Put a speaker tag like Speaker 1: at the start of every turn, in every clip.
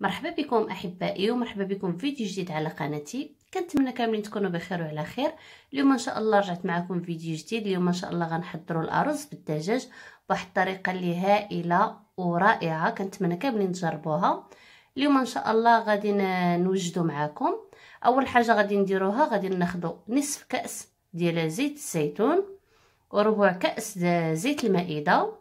Speaker 1: مرحبا بكم احبائي ومرحبا بكم في فيديو جديد على قناتي كنتمنى كاملين تكونوا بخير وعلى خير اليوم ان شاء الله رجعت معكم فيديو جديد اليوم ان شاء الله غنحضروا الارز بالدجاج بواحد الطريقه اللي هائله ورائعه كنتمنى كاملين تجربوها اليوم ان شاء الله غادي نوجدوا معكم اول حاجه غادي نديروها غادي ناخذوا نصف كاس ديال زيت الزيتون وربع كاس زيت المائده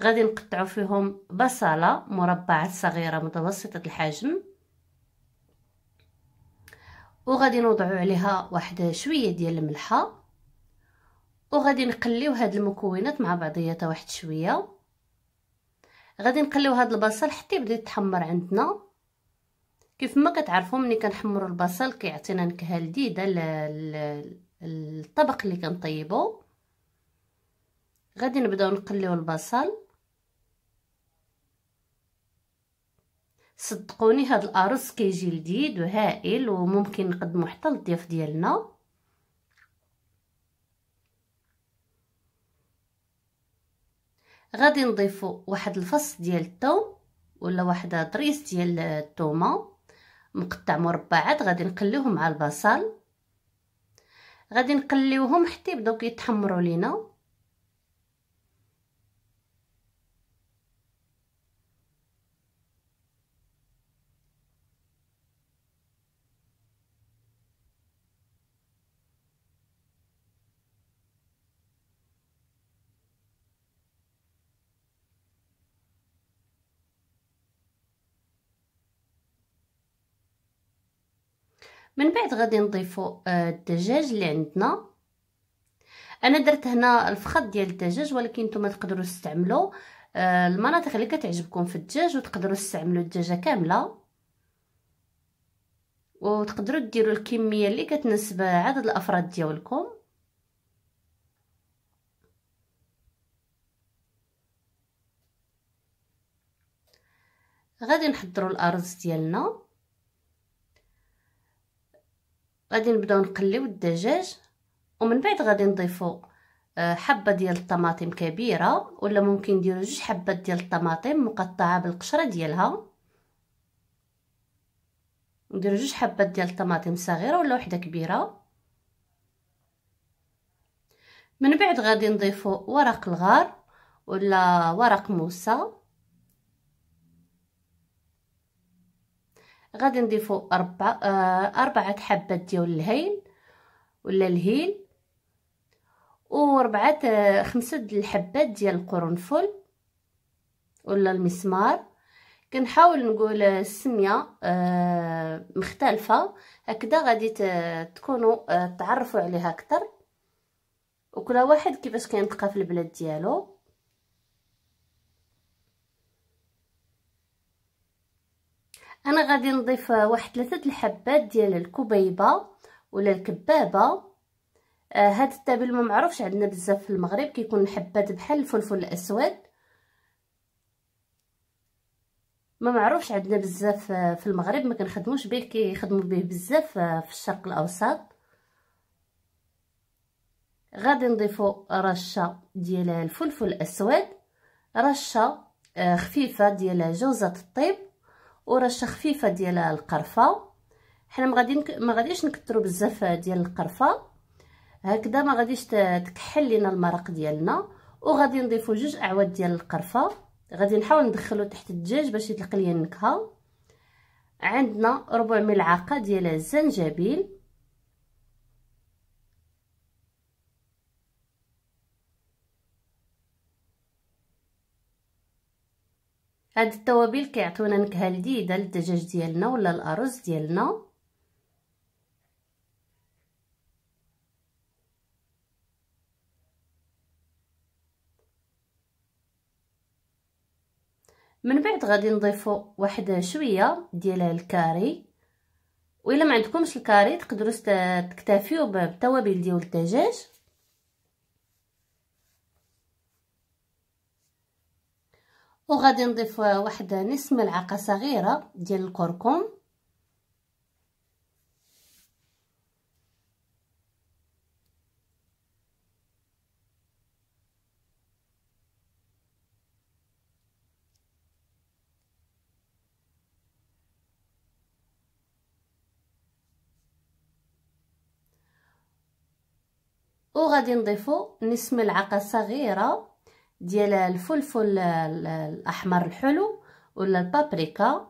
Speaker 1: غادي نقطعو فيهم بصلة مربعات صغيرة متوسطة الحجم وغادي نوضعو عليها واحد شوية ديال الملحة وغادي نقليو هاد المكونات مع بعضياتها واحد شوية غادي نقليو هاد البصل حتى يبدا يتحمر عندنا كيف ما كتعرفوا ملي كنحمروا البصل كيعطينا نكهه لذيذه للطبق اللي كنطيبو غادي نبداو نقليو البصل صدقوني هذا الارز كيجي لذيذ وهائل وممكن نقدمو حتى للضيف ديالنا غادي نضيفو واحد الفص ديال الثوم ولا واحد طريس ديال الثومه مقطع مربعات غادي نقليوهم مع البصل غادي نقليوهم حتى يبداو كيتحمروا لينا من بعد غادي نضيفو آه، الدجاج اللي عندنا انا درت هنا الفخذ ديال الدجاج ولكن نتوما تقدروا تستعملوا آه، المناطق اللي كتعجبكم في الدجاج وتقدروا تستعملوا الدجاجه كامله وتقدروا ديروا الكميه اللي كتناسب عدد الافراد ديالكم غادي نحضروا الارز ديالنا غادي نبداو نقليو الدجاج ومن بعد غادي نضيفو آه، حبه ديال الطماطم كبيره ولا ممكن نديرو جوج حبات ديال الطماطم مقطعه بالقشره ديالها نديرو جوج حبات ديال الطماطم صغيره ولا وحده كبيره من بعد غادي نضيفو ورق الغار ولا ورق موسى غادي نضيفو أربعة آه، أربعة حبات ديال الهيل ولا الهيل وربعة آه خمسة الحبات ديال القرنفل ولا المسمار كنحاول نقول السميه آه، مختلفه هكذا غادي تكونوا آه، تعرفوا عليها اكثر وكل واحد كيفاش كينطقها في البلاد ديالو انا غادي نضيف واحد ثلاثه الحبات ديال الكبيبه ولا الكبابه آه هاد التابل ما معروفش عندنا بزاف في المغرب كيكون حبات بحال الفلفل الاسود ما معروفش عندنا بزاف آه، في المغرب ما كنخدموش به كيخدموا به بزاف آه، في الشرق الاوسط غادي نضيفو رشه ديال الفلفل الاسود رشه آه، خفيفه ديال جوزه الطيب ورشه خفيفه ديال القرفه حنا ما غادي ما غاديش نكثروا بزاف ديال القرفه هكذا ما غاديش تكحل لينا المرق ديالنا وغادي نضيفوا جوج اعواد ديال القرفه غادي نحاول ندخلو تحت الدجاج باش يطلق لي النكهه عندنا ربع ملعقه ديال الزنجبيل هاد التوابل كيعطيونا نكهه لذيذه للدجاج ديالنا ولا الارز ديالنا من بعد غادي نضيفوا واحد شويه ديال الكاري وإلا ما عندكمش الكاري تقدروا تكتفيو بالتوابل ديال الدجاج وغادي نضيف واحد نصف ملعقه صغيره ديال الكركم وغادي نضيفو نصف ملعقه صغيره ديال الفلفل الاحمر الحلو ولا البابريكا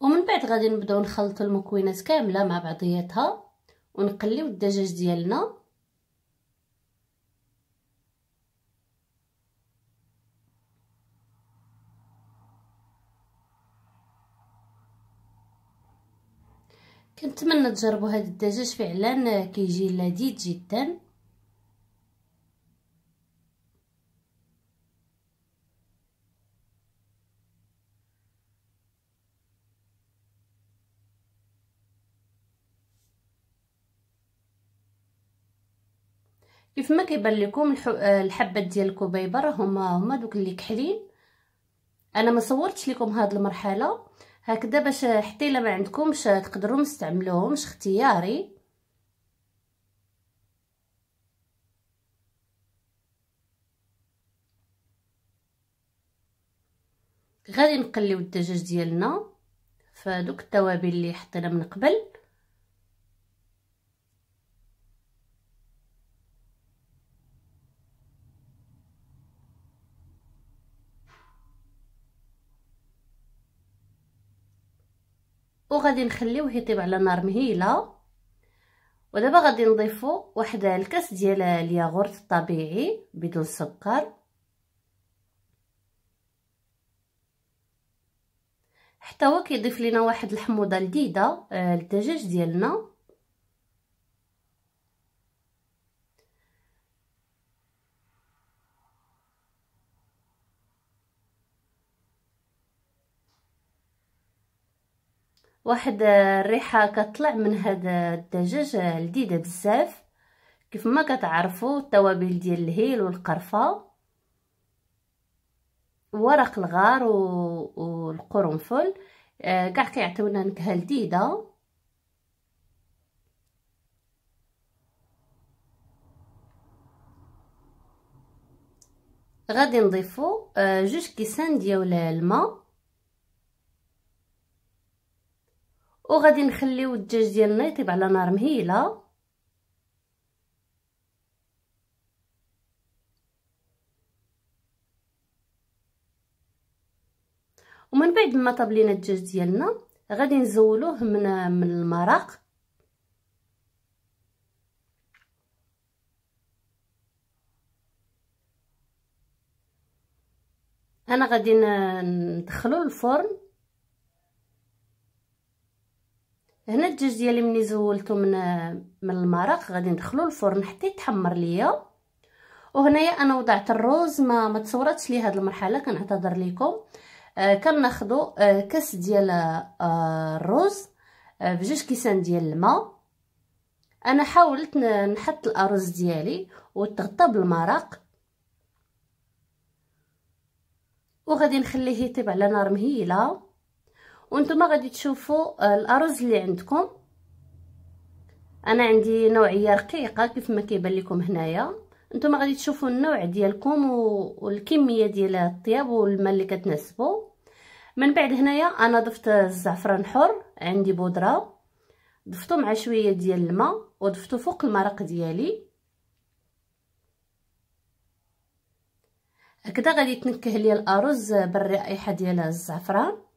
Speaker 1: ومن بعد غادي نبداو نخلطوا المكونات كامله مع بعضياتها ونقليو الدجاج ديالنا كنتمنى تجربوا هذا الدجاج فعلا كيجي لذيذ جدا كيف ما كيبان لكم آه، الحبات ديال الكبيبه راهما هما دوك اللي كحلين انا ما صورتش لكم هاد المرحله هكذا باش حتى الا ما عندكمش تقدروا ما اختياري غادي نقليو الدجاج ديالنا فدوك التوابل اللي حطينا من قبل وغادي نخليوه يطيب على نار مهيله ودابا غادي نضيفو واحد الكاس ديال الياغورت الطبيعي بدون سكر حتى هو كيضيف لينا واحد الحموضه لذيذه الدجاج آه، ديالنا واحد الريحه كطلع من هذا الدجاج لذيذه بزاف كيف ما كتعرفوا التوابل ديال الهيل والقرفه ورق الغار و... والقرنفل آه، كاع آه كيعطيونا نكهه لذيذه غادي نضيفو آه جوج كيسان ديال الماء وغادي نخليو الدجاج ديالنا يطيب على نار مهيله ومن بعد ما طاب لينا الدجاج ديالنا غادي نزولوه من من المرق انا غادي ندخلو الفرن هنا الدجاج ديالي ملي زولته من من المرق غادي ندخلو الفرن حتى يتحمر ليا وهنايا انا وضعت الروز ما ما تصورتش ليه هاد المرحله كنعتذر لكم آه كناخذوا آه كاس ديال آه الروز آه بجوج كيسان ديال الماء انا حاولت نحط الارز ديالي وتغطى بالمرق وغادي نخليه يطيب على نار مهيله وانتم غادي تشوفوا آه، الارز اللي عندكم انا عندي نوعيه رقيقه كيف ما كيبان لكم هنايا انتم غادي تشوفوا النوع ديالكم والكميه ديال الطياب والماء اللي كتناسبوا من بعد هنايا انا ضفت الزعفران حر عندي بودره ضفتو مع شويه ديال الماء وضفتو فوق المرق ديالي هكذا غادي تنكه لي الارز بالرائحه ديال الزعفران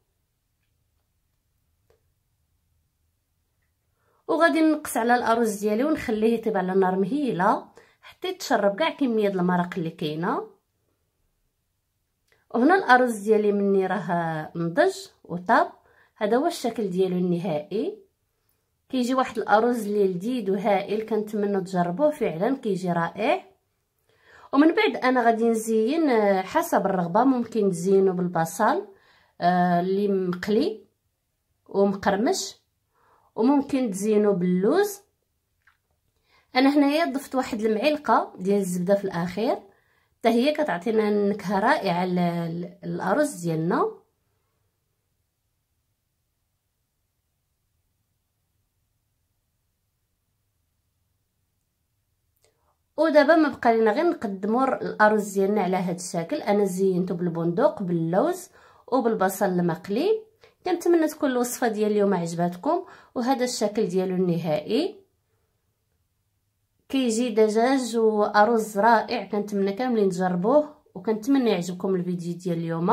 Speaker 1: وغادي نقص على الارز ديالي ونخليه يطيب على نار مهيله حتى يتشرب كاع كميه المرق اللي كاينه وهنا الارز ديالي مني راه نضج وطاب هذا هو الشكل ديالو النهائي كيجي واحد الارز اللي لذيذ وهائل كنتمنى تجربوه فعلا كيجي رائع ومن بعد انا غادي نزين آه، حسب الرغبه ممكن تزينو بالبصل آه، اللي مقلي ومقرمش وممكن تزينو باللوز انا هنايا ضفت واحد المعلقه ديال الزبده في الاخير حتى هي كتعطينا نكهه رائعه للارز ديالنا ودابا ما بقى لينا غير نقدموا الارز ديالنا على هذا الشكل انا زينته بالبندق باللوز وبالبصل المقلي كنتمنى تكون الوصفه ديال اليوم عجبتكم وهذا الشكل ديالو النهائي كيجي دجاج وارز رائع كنتمنى كاملين تجربوه وكنتمنى يعجبكم الفيديو ديال اليوم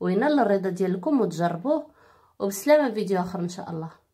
Speaker 1: وينال الرضا ديالكم وتجربوه وبسلامه فيديو اخر ان شاء الله